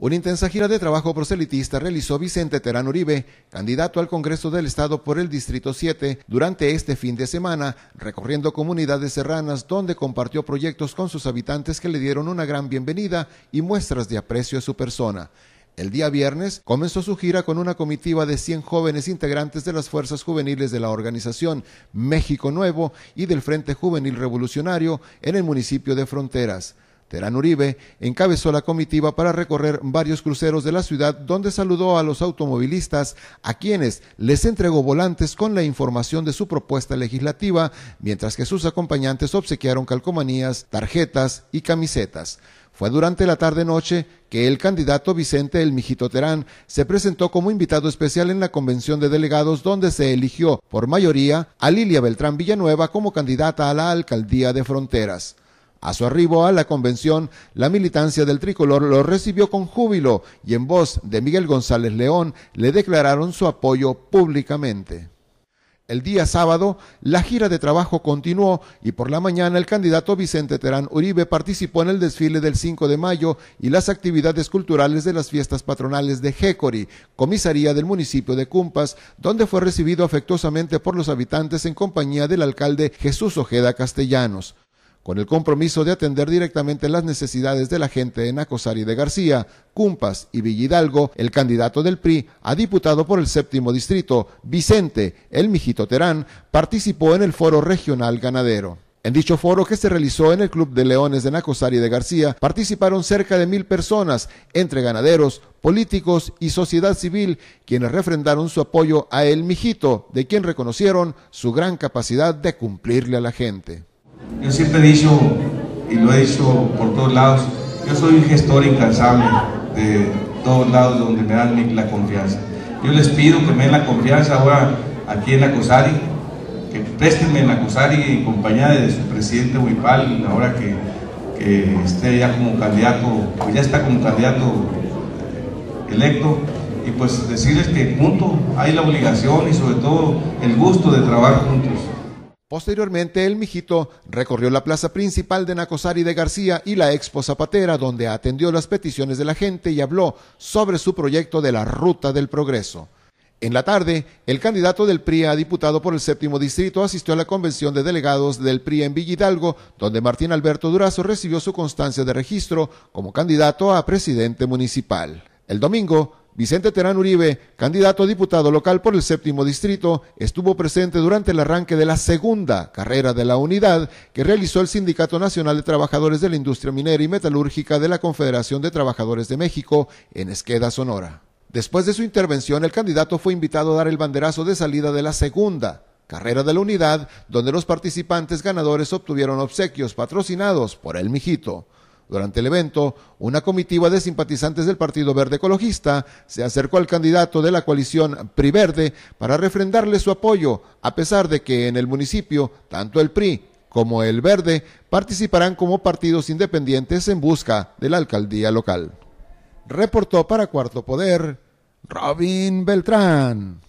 Una intensa gira de trabajo proselitista realizó Vicente Terán Uribe, candidato al Congreso del Estado por el Distrito 7, durante este fin de semana, recorriendo comunidades serranas donde compartió proyectos con sus habitantes que le dieron una gran bienvenida y muestras de aprecio a su persona. El día viernes comenzó su gira con una comitiva de 100 jóvenes integrantes de las fuerzas juveniles de la organización México Nuevo y del Frente Juvenil Revolucionario en el municipio de Fronteras. Terán Uribe encabezó la comitiva para recorrer varios cruceros de la ciudad donde saludó a los automovilistas a quienes les entregó volantes con la información de su propuesta legislativa, mientras que sus acompañantes obsequiaron calcomanías, tarjetas y camisetas. Fue durante la tarde-noche que el candidato Vicente El Mijito Terán se presentó como invitado especial en la convención de delegados donde se eligió por mayoría a Lilia Beltrán Villanueva como candidata a la alcaldía de Fronteras. A su arribo a la convención, la militancia del tricolor lo recibió con júbilo y en voz de Miguel González León le declararon su apoyo públicamente. El día sábado, la gira de trabajo continuó y por la mañana el candidato Vicente Terán Uribe participó en el desfile del 5 de mayo y las actividades culturales de las fiestas patronales de Jécori, comisaría del municipio de Cumpas, donde fue recibido afectuosamente por los habitantes en compañía del alcalde Jesús Ojeda Castellanos con el compromiso de atender directamente las necesidades de la gente de Nacosari de García, Cumpas y Villidalgo, el candidato del PRI a diputado por el séptimo distrito, Vicente El Mijito Terán, participó en el foro regional ganadero. En dicho foro que se realizó en el Club de Leones de Nacosari de García, participaron cerca de mil personas, entre ganaderos, políticos y sociedad civil, quienes refrendaron su apoyo a El Mijito, de quien reconocieron su gran capacidad de cumplirle a la gente. Yo siempre he dicho, y lo he dicho por todos lados, yo soy un gestor incansable de todos lados donde me dan la confianza. Yo les pido que me den la confianza ahora aquí en la COSARI, que préstenme en la COSARI en compañía de su presidente Huipal, ahora que, esté ya como candidato, o pues ya está como candidato eh, electo, y pues decirles que juntos hay la obligación y sobre todo el gusto de trabajar juntos. Posteriormente, el mijito recorrió la plaza principal de Nacosari de García y la Expo Zapatera, donde atendió las peticiones de la gente y habló sobre su proyecto de la Ruta del Progreso. En la tarde, el candidato del PRI a diputado por el séptimo distrito asistió a la convención de delegados del PRI en Villidalgo, donde Martín Alberto Durazo recibió su constancia de registro como candidato a presidente municipal. El domingo, Vicente Terán Uribe, candidato a diputado local por el séptimo distrito, estuvo presente durante el arranque de la segunda carrera de la unidad que realizó el Sindicato Nacional de Trabajadores de la Industria Minera y Metalúrgica de la Confederación de Trabajadores de México en Esqueda, Sonora. Después de su intervención, el candidato fue invitado a dar el banderazo de salida de la segunda carrera de la unidad, donde los participantes ganadores obtuvieron obsequios patrocinados por El Mijito. Durante el evento, una comitiva de simpatizantes del Partido Verde Ecologista se acercó al candidato de la coalición PRI Verde para refrendarle su apoyo, a pesar de que en el municipio tanto el PRI como el Verde participarán como partidos independientes en busca de la alcaldía local. Reportó para Cuarto Poder Robin Beltrán.